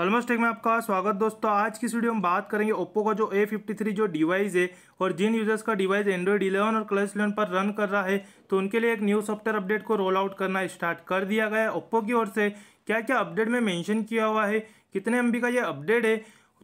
almost take में आपका स्वागत दोस्तों आज की वीडियो हम बात करेंगे ओप्पो का जो ए फिफ्टी थ्री जो डिवाइस है और जिन यूजर्स का डिवाइस एंड्रॉइड इलेवन और क्लस इलेवन पर रन कर रहा है तो उनके लिए एक न्यू सॉफ्टवेयर अपडेट को रोल आउट करना स्टार्ट कर दिया गया है ओप्पो की ओर से क्या क्या अपडेट में मैंशन किया हुआ है कितने एम का ये अपडेट है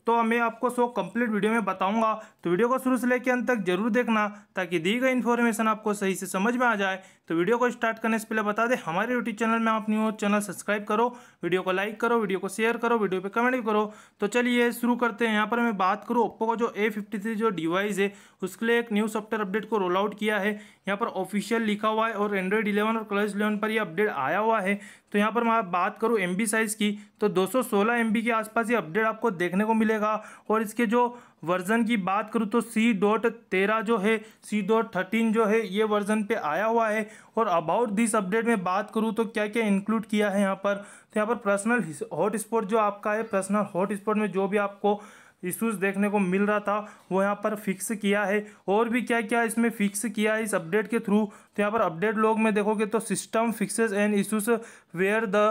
तो मैं आपको सो कंप्लीट वीडियो में बताऊंगा तो वीडियो को शुरू से लेकर अंत तक जरूर देखना ताकि दी गई इन्फॉर्मेशन आपको सही से समझ में आ जाए तो वीडियो को स्टार्ट करने से पहले बता दें हमारे यूट्यूब चैनल में आप न्यू चैनल सब्सक्राइब करो वीडियो को लाइक करो वीडियो को शेयर करो वीडियो पर कमेंट भी करो तो चलिए शुरू करते हैं यहाँ पर मैं बात करूँ ओप्पो का जो ए जो डिवाइस है उसके लिए एक न्यू सॉफ्टवेयर अपडेट को रोल आउट किया है यहाँ पर ऑफिशियल लिखा हुआ है और एंड्रॉइड इलेवन और क्लस इलेवन पर यह अपडेट आया हुआ है तो यहाँ पर मैं बात करूँ एम साइज़ की तो दो सौ सोलह के आसपास ये अपडेट आपको देखने को मिले मिलेगा और इसके जो वर्ज़न की बात करूँ तो सी डॉट तेरह जो है सी डॉट थर्टीन जो है ये वर्ज़न पे आया हुआ है और अबाउट दिस अपडेट में बात करूँ तो क्या क्या इंक्लूड किया है यहाँ पर तो यहाँ पर पर्सनल हॉटस्पॉट जो आपका है पर्सनल हॉटस्पॉट में जो भी आपको इश्यूज देखने को मिल रहा था वो यहाँ पर फिक्स किया है और भी क्या क्या इसमें फिक्स किया है इस अपडेट के थ्रू तो यहाँ पर अपडेट लोग में देखोगे तो system fixes and issues where the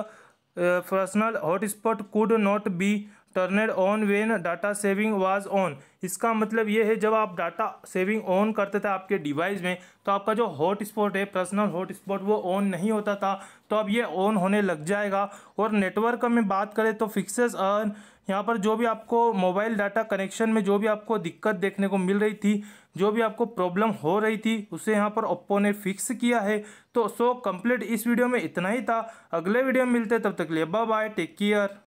personal hotspot could not be turned on when data saving was on इसका मतलब ये है जब आप डाटा सेविंग ऑन करते थे आपके डिवाइस में तो आपका जो हॉट स्पॉट है पर्सनल हॉट स्पॉट वो ऑन नहीं होता था तो अब ये ऑन होने लग जाएगा और नेटवर्क में बात करें तो फिक्सेस अर्न यहाँ पर जो भी आपको मोबाइल डाटा कनेक्शन में जो भी आपको दिक्कत देखने को मिल रही थी जो भी आपको प्रॉब्लम हो रही थी उसे यहाँ पर ओप्पो ने फिक्स किया है तो सो कंप्लीट इस वीडियो में इतना ही था अगले वीडियो में मिलते तब तक लिए बाय टेक केयर